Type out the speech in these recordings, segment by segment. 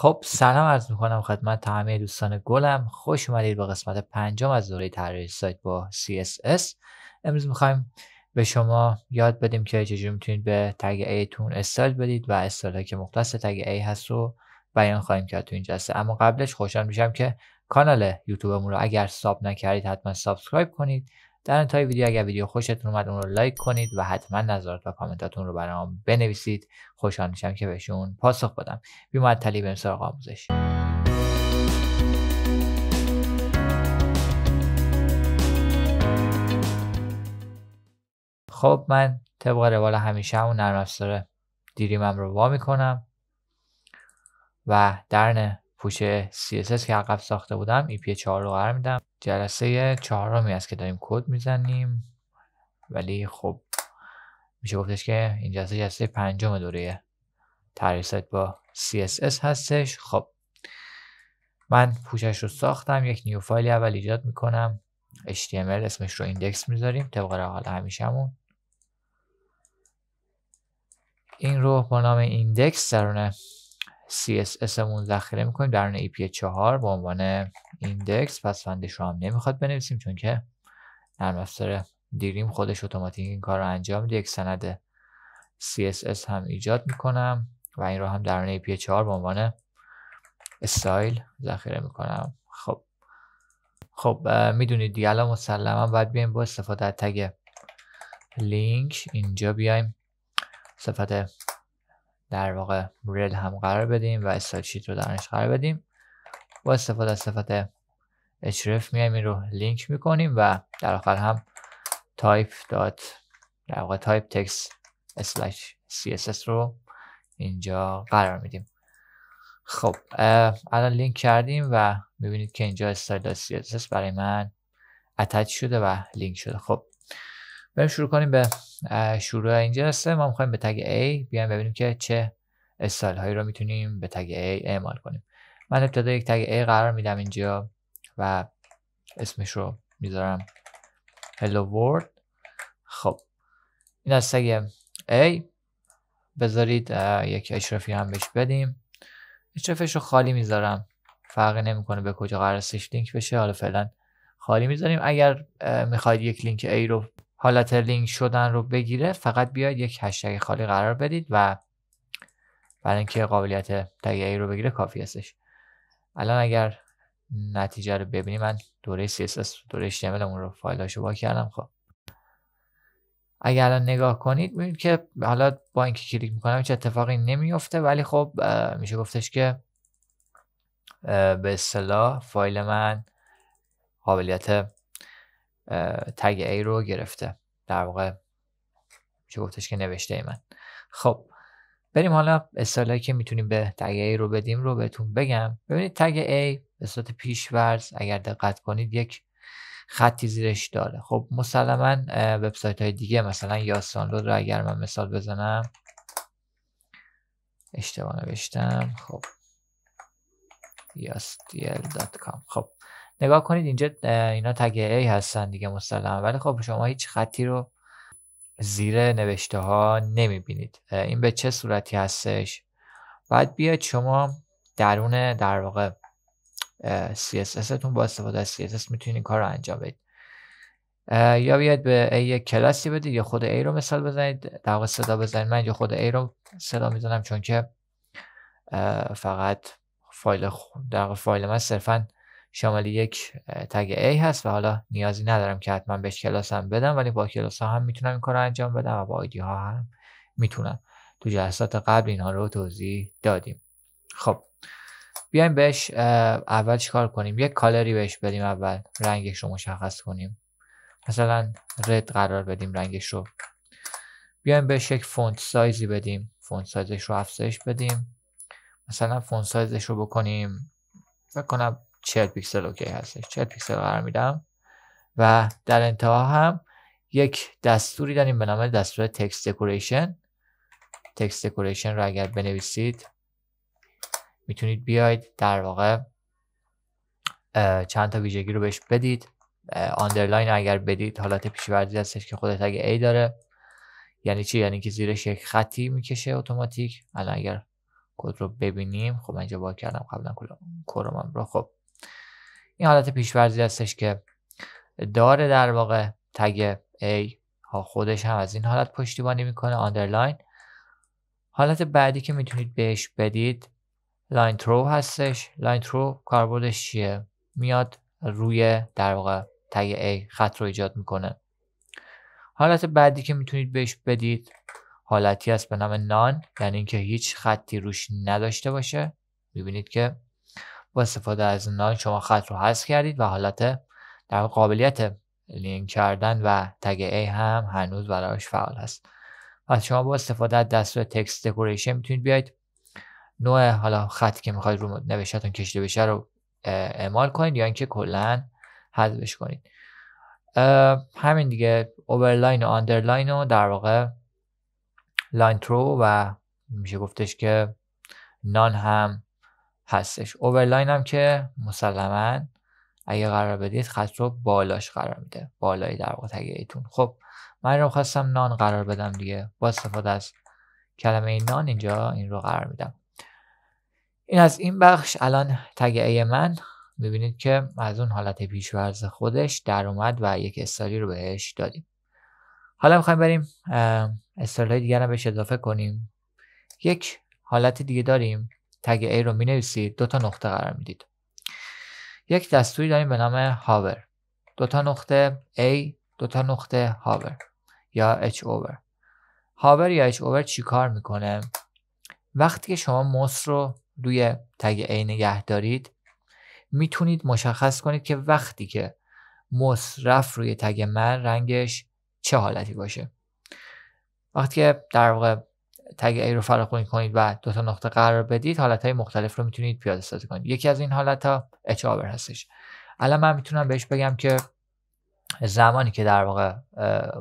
خب سلام عرض میکنم خدمت همه دوستان گلم خوش اومدید به قسمت پنجم از دوره طراحی سایت با CSS امروز میخوایم به شما یاد بدیم که چجوری میتونید به تگ ایتون استایل بدید و استایل که مختص تگ ای هست رو بیان خواهیم کرد تو این جلسه اما قبلش خوشحال میشم که کانال یوتیوبمون رو اگر ساب نکردید حتما سابسکرایب کنید در انتهای ویدیو اگر ویدیو خوشتون اومد اون رو لایک کنید و حتما نظرات و کامنتاتون رو برام بنویسید خوشحال میشم که بهشون پاسخ بدم بیمعطلی بریم سراغ آموزش خب من طبق روال همیشه اون نرم افزار دیریمم رو وا میکنم و درن پوشه CSS که عقب ساخته بودم e ای 4 رو قرار میدم جلسه چهارمی است که داریم کد میزنیم ولی خب میشه گفتش که این جلسه جلسه پنجم دوره تریست با CSS هستش خب من پوشش رو ساختم یک نیو فایلی اول ایجاد میکنم HTML اسمش رو ایندکس میذاریم طبق روال همیشهمون این رو با نام ایندکس درون CSS مون ذخیره میکنیم درون ای پی 4 به عنوان ایندکس پسفندش رو هم نمیخواد بنویسیم چون که نرم دیریم خودش اتوماتیک این کار رو انجام میده یک سند CSS هم ایجاد میکنم و این رو هم در API 4 به عنوان استایل ذخیره میکنم خب خب میدونید دیگه الان مسلما باید بیایم با استفاده از تگ لینک اینجا بیایم صفت در واقع ریل هم قرار بدیم و استایل شیت رو درنش قرار بدیم با استفاده از صفت href میایم این رو لینک میکنیم و در آخر هم تایپ در واقع تایپ اسلش css رو اینجا قرار میدیم خب الان لینک کردیم و میبینید که اینجا استایل css برای من اتچ شده و لینک شده خب بریم شروع کنیم به شروع اینجا جلسه ما میخوایم به تگ A بیایم ببینیم که چه استایل هایی رو میتونیم به تگ A اعمال کنیم من ابتدا یک تگ A قرار میدم اینجا و اسمش رو میذارم hello world خب این از تگ A بذارید یک اشرافی هم بهش بدیم اشرافش رو خالی میذارم فرقی نمیکنه به کجا قرار سش لینک بشه حالا فعلا خالی میذاریم اگر میخواید یک لینک A رو حالت لینک شدن رو بگیره فقط بیاید یک هشتگ خالی قرار بدید و برای اینکه قابلیت تگ A رو بگیره کافی هستش الان اگر نتیجه رو ببینیم، من دوره CSS دوره HTML اون رو هاشو با کردم خب اگر الان نگاه کنید ببینید که حالا با اینکه کلیک میکنم هیچ اتفاقی نمیفته ولی خب میشه گفتش که به اصطلاح فایل من قابلیت تگ A رو گرفته در واقع میشه گفتش که نوشته ای من خب بریم حالا اصطلاحی که میتونیم به تگ ای رو بدیم رو بهتون بگم ببینید تگ A به صورت پیشورز اگر دقت کنید یک خطی زیرش داره خب مسلما وبسایت های دیگه مثلا یاسانلود رو اگر من مثال بزنم اشتباه نوشتم خب yasdl.com خب نگاه کنید اینجا اینا تگ A هستن دیگه مسلما ولی خب شما هیچ خطی رو زیر نوشته ها نمی بینید این به چه صورتی هستش باید بیاید شما درون در واقع CSS تون با استفاده از CSS میتونید کار رو انجام بدید یا بیاید به A یک کلاسی بدید یا خود A رو مثال بزنید در واقع صدا بزنید من یا خود A رو صدا میزنم چون که فقط فایل در واقع فایل من صرفاً شامل یک تگ A هست و حالا نیازی ندارم که حتما بهش کلاس هم بدم ولی با کلاس ها هم میتونم این کار رو انجام بدم و با آیدی ها هم میتونم تو جلسات قبل اینها رو توضیح دادیم خب بیایم بهش اول چیکار کنیم یک کالری بهش بدیم اول رنگش رو مشخص کنیم مثلا رد قرار بدیم رنگش رو بیایم بهش یک فونت سایزی بدیم فونت سایزش رو افزایش بدیم مثلا فونت سایزش رو بکنیم فکر کنم 40 پیکسل اوکی هستش 40 پیکسل قرار میدم و در انتها هم یک دستوری داریم به نام دستور تکست دکوریشن تکست دکوریشن رو اگر بنویسید میتونید بیاید در واقع چند تا ویژگی رو بهش بدید آندرلاین اگر بدید حالات پیشوردی هستش که خودت اگه ای داره یعنی چی یعنی که زیرش یک خطی میکشه اتوماتیک الان اگر کد رو ببینیم خب من اینجا با کردم قبلا کرومم رو خب این حالت پیشورزی هستش که داره در واقع تگ A ها خودش هم از این حالت پشتیبانی میکنه آندرلاین حالت بعدی که میتونید بهش بدید لاین ترو هستش لاین ترو کاربردش چیه میاد روی در واقع تگ A خط رو ایجاد میکنه حالت بعدی که میتونید بهش بدید حالتی است به نام نان یعنی اینکه هیچ خطی روش نداشته باشه میبینید که با استفاده از نان شما خط رو حذف کردید و حالت در قابلیت لینک کردن و تگ ای هم هنوز براش فعال هست پس شما با استفاده از دستور تکست دکوریشن میتونید بیاید نوع حالا خط که میخواید رو نوشتتون کشیده بشه رو اعمال کنید یا اینکه کلا حذفش کنید همین دیگه اوورلاین و آندرلاین و در واقع لاین ترو و میشه گفتش که نان هم هستش اوورلاین هم که مسلما اگه قرار بدید خط رو بالاش قرار میده بالای در واقع ایتون خب من رو خواستم نان قرار بدم دیگه با استفاده از کلمه نان اینجا این رو قرار میدم این از این بخش الان تگ ای من میبینید که از اون حالت پیشورز خودش در اومد و یک استالی رو بهش دادیم حالا میخوایم بریم استالی دیگر رو بهش اضافه کنیم یک حالت دیگه داریم تگ A رو می نویسید دو تا نقطه قرار میدید یک دستوری داریم به نام هاور دو تا نقطه A دو تا نقطه هاور یا H over هاور یا H over چی کار میکنه وقتی که شما موس رو روی تگ A نگه دارید میتونید مشخص کنید که وقتی که موس رفت روی تگ من رنگش چه حالتی باشه وقتی که در واقع تگ ای رو فراخونی کنید و دو تا نقطه قرار بدید حالت های مختلف رو میتونید پیاده سازی کنید یکی از این حالت ها اچ هستش الان من میتونم بهش بگم که زمانی که در واقع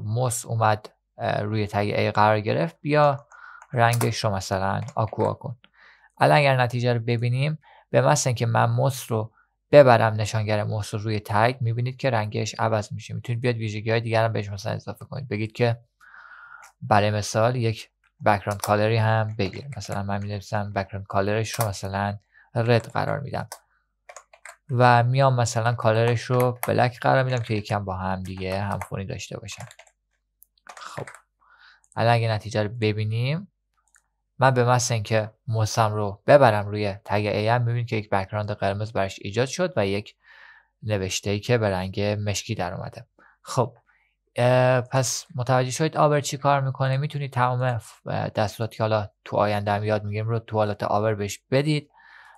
موس اومد روی تگ ای قرار گرفت بیا رنگش رو مثلا آکوا کن الان اگر نتیجه رو ببینیم به مثل که من موس رو ببرم نشانگر موس رو روی تگ میبینید که رنگش عوض میشه میتونید بیاد ویژگی های دیگر هم بهش مثلا اضافه کنید بگید که برای مثال یک بکراند کالری هم بگیر مثلا من می بکراند کالرش رو مثلا رد قرار میدم و میام مثلا کالرش رو بلک قرار میدم که یکم با هم دیگه همخونی داشته باشن خب الان اگه نتیجه رو ببینیم من به مثل اینکه موسم رو ببرم روی تگ ایم میبینید که یک بکراند قرمز برش ایجاد شد و یک نوشته ای که به رنگ مشکی در اومده خب پس متوجه شدید آبر چی کار میکنه میتونید تمام دستوراتی که حالا تو آینده هم یاد میگیم رو تو حالت آبر بهش بدید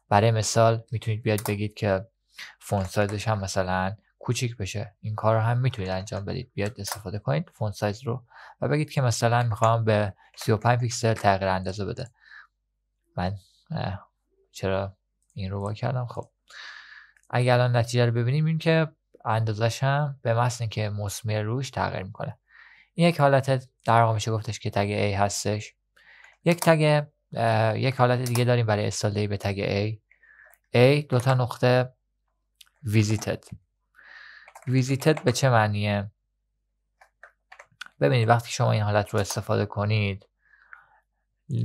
برای مثال میتونید بیاد بگید که فون سایزش هم مثلا کوچیک بشه این کار رو هم میتونید انجام بدید بیاد استفاده کنید فون سایز رو و بگید که مثلا میخوام به 35 پیکسل تغییر اندازه بده من چرا این رو با کردم خب اگر الان نتیجه رو ببینیم این که اندازش هم به مثل که مسمر روش تغییر میکنه این یک حالت در واقع میشه گفتش که تگ A هستش یک تگ یک حالت دیگه داریم برای استالدهی به تگ A A دو تا نقطه visited visited به چه معنیه ببینید وقتی شما این حالت رو استفاده کنید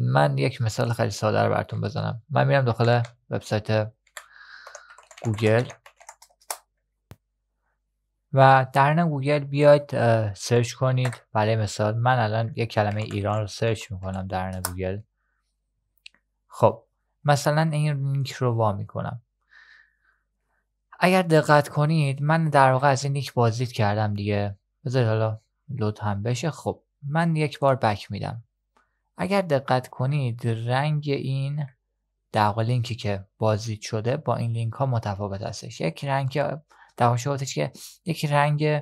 من یک مثال خیلی ساده رو براتون بزنم من میرم داخل وبسایت گوگل و در گوگل بیاید سرچ کنید برای مثال من الان یک کلمه ایران رو سرچ میکنم در گوگل خب مثلا این لینک رو وا میکنم اگر دقت کنید من در واقع از این لینک بازدید کردم دیگه بذارید حالا لود هم بشه خب من یک بار بک میدم اگر دقت کنید رنگ این در واقع لینکی که بازدید شده با این لینک ها متفاوت هستش یک رنگ تقاشاتش که یک رنگ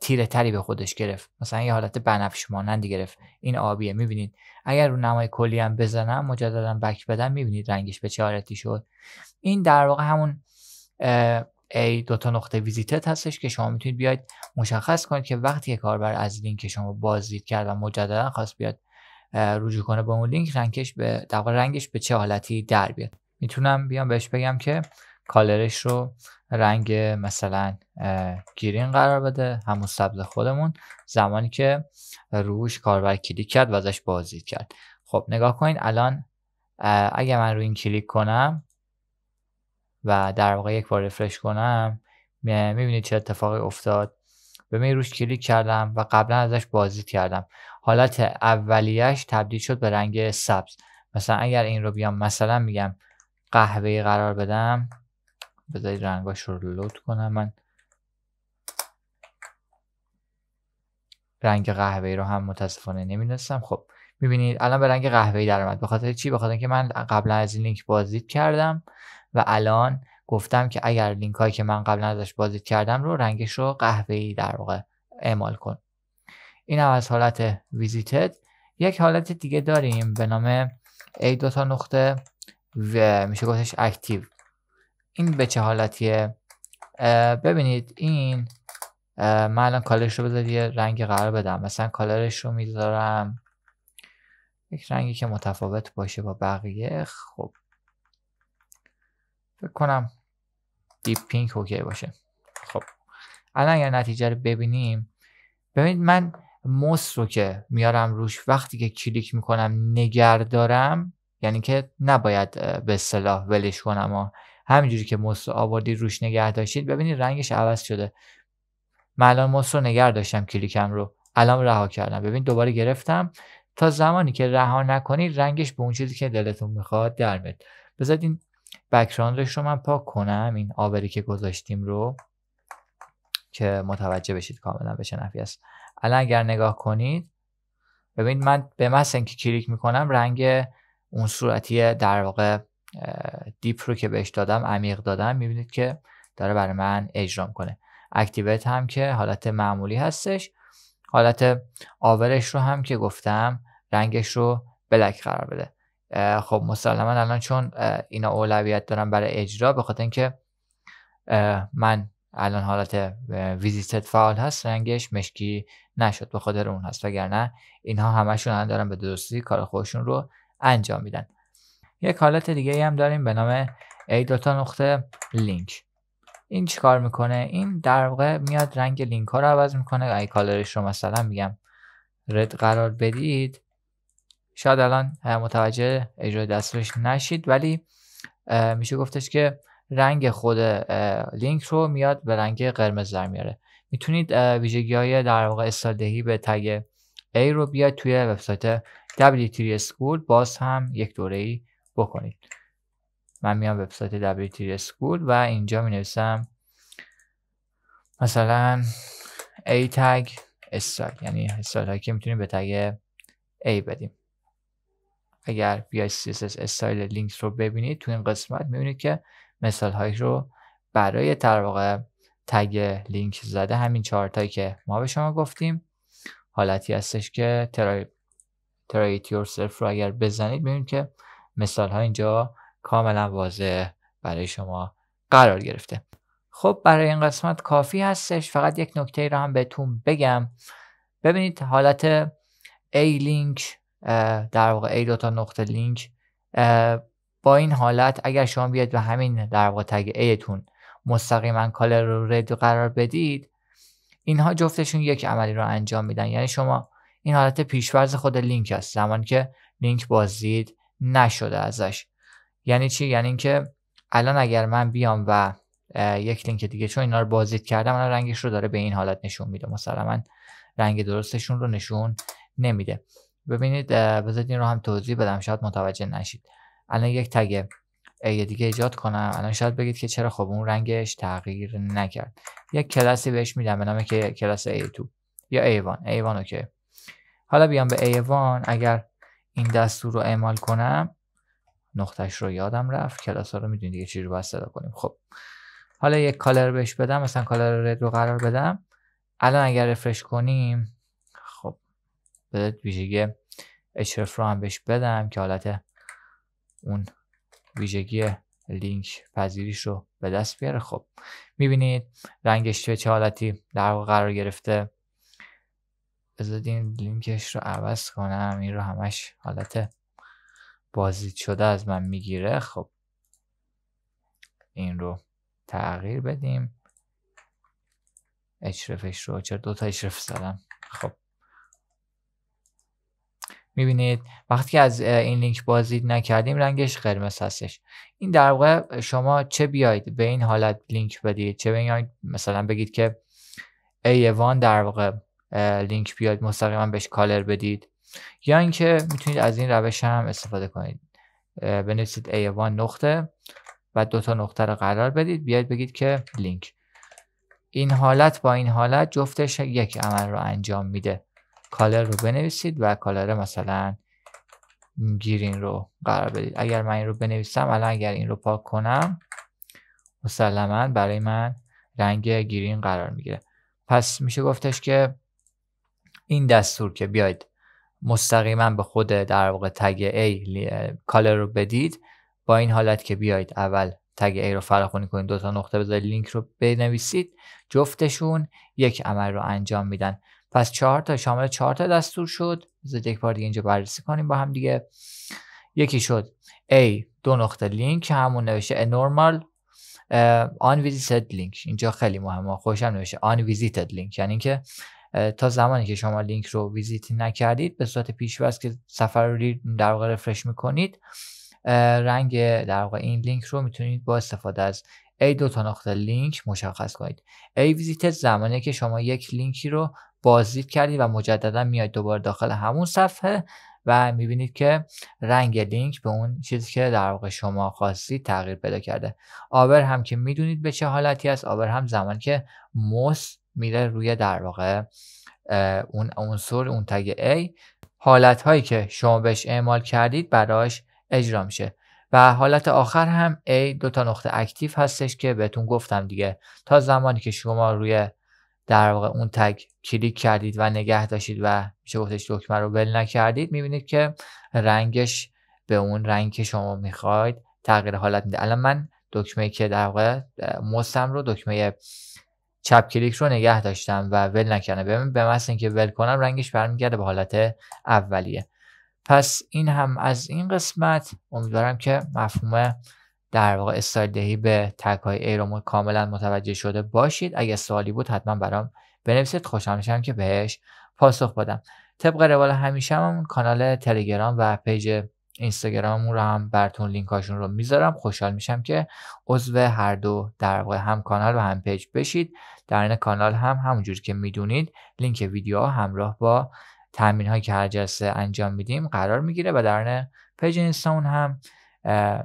تیره تری به خودش گرفت مثلا یه حالت بنفش مانندی گرفت این آبیه میبینید اگر رو نمای کلی هم بزنم مجددا بک بدم میبینید رنگش به چه حالتی شد این در واقع همون ای دو تا نقطه ویزیتت هستش که شما میتونید بیاید مشخص کنید که وقتی کاربر از لینک شما بازدید کرد و مجددا خواست بیاد رجوع کنه به اون لینک رنگش به رنگش به چه حالتی در بیاد میتونم بیام بهش بگم که کالرش رو رنگ مثلا گیرین قرار بده همون سبز خودمون زمانی که روش کاربر کلیک کرد و ازش بازدید کرد خب نگاه کنین الان اگه من روی این کلیک کنم و در واقع یک بار رفرش کنم میبینید چه اتفاقی افتاد می روش کلیک کردم و قبلا ازش بازدید کردم حالت اولیش تبدیل شد به رنگ سبز مثلا اگر این رو بیام مثلا میگم قهوه قرار بدم بذارید رنگاش رو لود کنم من رنگ قهوه‌ای رو هم متاسفانه نمیدونستم خب میبینید الان به رنگ قهوه‌ای در اومد به خاطر چی بخاطر که من قبلا از این لینک بازدید کردم و الان گفتم که اگر لینک هایی که من قبلا ازش بازدید کردم رو رنگش رو قهوه‌ای در واقع اعمال کن این هم از حالت ویزیتد یک حالت دیگه داریم به نام ای دو تا نقطه و میشه گفتش اکتیو این به چه حالتیه ببینید این من الان کالرش رو بذارید یه رنگ قرار بدم مثلا کالرش رو میذارم یک رنگی که متفاوت باشه با بقیه خب فکر کنم دیپ پینک اوکی باشه خب الان اگر نتیجه رو ببینیم ببینید من موس رو که میارم روش وقتی که کلیک میکنم نگر دارم یعنی که نباید به صلاح ولش کنم و همینجوری که مس آوردی روش نگه داشتید ببینید رنگش عوض شده من الان مس رو نگه داشتم کلیکم رو الان رها کردم ببین دوباره گرفتم تا زمانی که رها نکنید رنگش به اون چیزی که دلتون میخواد در میاد بذارید این بکراندش رو من پاک کنم این آبری که گذاشتیم رو که متوجه بشید کاملا بشه است الان اگر نگاه کنید ببینید من به مثل اینکه کلیک میکنم رنگ اون صورتی در واقع دیپ رو که بهش دادم عمیق دادم میبینید که داره برای من اجرا کنه اکتیویت هم که حالت معمولی هستش حالت آورش رو هم که گفتم رنگش رو بلک قرار بده خب مسلما الان چون اینا اولویت دارم برای اجرا به خاطر اینکه من الان حالت ویزیتد فعال هست رنگش مشکی نشد به خاطر اون هست وگرنه اینها همشون الان دارن به درستی کار خودشون رو انجام میدن یک حالت دیگه هم داریم به نام ای دوتا نقطه لینک این چیکار میکنه این در واقع میاد رنگ لینک ها رو عوض میکنه ای کالرش رو مثلا میگم رد قرار بدید شاید الان متوجه اجرای دستش نشید ولی میشه گفتش که رنگ خود لینک رو میاد به رنگ قرمز در میاره میتونید ویژگی های در واقع استادهی به تگ A رو بیاد توی وبسایت W3 School باز هم یک دوره ای بکنید من میام وبسایت WT School و اینجا می نویسم مثلا A تگ استایل یعنی استایل هایی که میتونیم به تگ A بدیم اگر بیای CSS استایل لینک رو ببینید تو این قسمت میبینید که مثال هایی رو برای در واقع تگ لینک زده همین چهارتایی که ما به شما گفتیم حالتی هستش که ترایت یورسلف رو اگر بزنید ببینید که مثال ها اینجا کاملا واضح برای شما قرار گرفته خب برای این قسمت کافی هستش فقط یک نکته را هم بهتون بگم ببینید حالت A لینک در واقع A دوتا نقطه لینک با این حالت اگر شما بیاد به همین در واقع تگ ایتون تون مستقیما کالر رو رد قرار بدید اینها جفتشون یک عملی رو انجام میدن یعنی شما این حالت پیشورز خود لینک است زمانی که لینک بازدید نشده ازش یعنی چی یعنی اینکه الان اگر من بیام و یک لینک دیگه چون اینا رو بازدید کردم الان رنگش رو داره به این حالت نشون میده مثلا من رنگ درستشون رو نشون نمیده ببینید بذارید این رو هم توضیح بدم شاید متوجه نشید الان یک تگ ای دیگه ایجاد کنم الان شاید بگید که چرا خب اون رنگش تغییر نکرد یک کلاسی بهش میدم به نام که کلاس A2 یا A1 A1 اوکی حالا بیام به A1 اگر این دستور رو اعمال کنم نقطش رو یادم رفت کلاس ها رو میدونید دیگه چی رو باید صدا کنیم خب حالا یک کالر بهش بدم مثلا کالر رد رو قرار بدم الان اگر رفرش کنیم خب بذارید ویژگی اشرف رو هم بهش بدم که حالت اون ویژگی لینک پذیریش رو به دست بیاره خب میبینید رنگش چه حالتی در قرار گرفته بذارید این لینکش رو عوض کنم این رو همش حالت بازدید شده از من میگیره خب این رو تغییر بدیم اشرفش رو چرا دوتا اشرف زدم خب میبینید وقتی که از این لینک بازدید نکردیم رنگش قرمز هستش این در واقع شما چه بیاید به این حالت لینک بدید چه بیاید مثلا بگید که ایوان وان در واقع لینک بیاد مستقیما بهش کالر بدید یا اینکه میتونید از این روش هم استفاده کنید بنویسید A1 نقطه و دو تا نقطه رو قرار بدید بیاید بگید که لینک این حالت با این حالت جفتش یک عمل رو انجام میده کالر رو بنویسید و کالر مثلا گیرین رو قرار بدید اگر من این رو بنویسم الان اگر این رو پاک کنم مسلما برای من رنگ گیرین قرار میگیره پس میشه گفتش که این دستور که بیاید مستقیما به خود در واقع تگ A کالر رو بدید با این حالت که بیاید اول تگ A رو فراخونی کنید دو تا نقطه بذارید لینک رو بنویسید جفتشون یک عمل رو انجام میدن پس چهار تا شامل چهار تا دستور شد بذارید یک بار دیگه اینجا بررسی کنیم با هم دیگه یکی شد A دو نقطه لینک همون نوشه normal آن لینک اینجا خیلی مهمه خوشم نوشته آن ویزیتد یعنی اینکه تا زمانی که شما لینک رو ویزیت نکردید به صورت پیشواز که سفر رو در واقع رفرش میکنید رنگ در واقع این لینک رو میتونید با استفاده از ای دو تا نقطه لینک مشخص کنید ای ویزیت زمانی که شما یک لینکی رو بازدید کردید و مجددا میاید دوباره داخل همون صفحه و میبینید که رنگ لینک به اون چیزی که در واقع شما خواستید تغییر پیدا کرده آبر هم که میدونید به چه حالتی است آبر هم زمانی که موس میره روی در واقع اون عنصر اون تگ A حالت هایی که شما بهش اعمال کردید براش اجرا میشه و حالت آخر هم A دو تا نقطه اکتیو هستش که بهتون گفتم دیگه تا زمانی که شما روی در واقع اون تگ کلیک کردید و نگه داشتید و میشه گفتش دکمه رو ول نکردید میبینید که رنگش به اون رنگ که شما میخواید تغییر حالت میده الان من دکمه که در واقع موسم رو دکمه چپ کلیک رو نگه داشتم و ول نکردم من به مثل اینکه ول کنم رنگش برمیگرده به حالت اولیه پس این هم از این قسمت امیدوارم که مفهوم در واقع استایل دهی به تک های ای کاملا متوجه شده باشید اگه سوالی بود حتما برام بنویسید خوشحال میشم که بهش پاسخ بدم طبق روال همیشه کانال تلگرام و پیج اینستاگراممون رو هم براتون لینکاشون رو میذارم خوشحال میشم که عضو هر دو در واقع هم کانال و هم پیج بشید در این کانال هم همونجور که میدونید لینک ویدیوها همراه با تمرین هایی که هر جلسه انجام میدیم قرار میگیره و در پیج اینستاون هم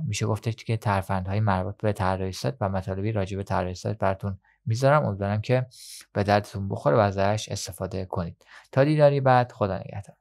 میشه گفته که ترفندهای مربوط به طراحی و مطالبی راجع به طراحی براتون میذارم امیدوارم که به دردتون بخوره و ازش استفاده کنید تا دیداری بعد خدا نگهدار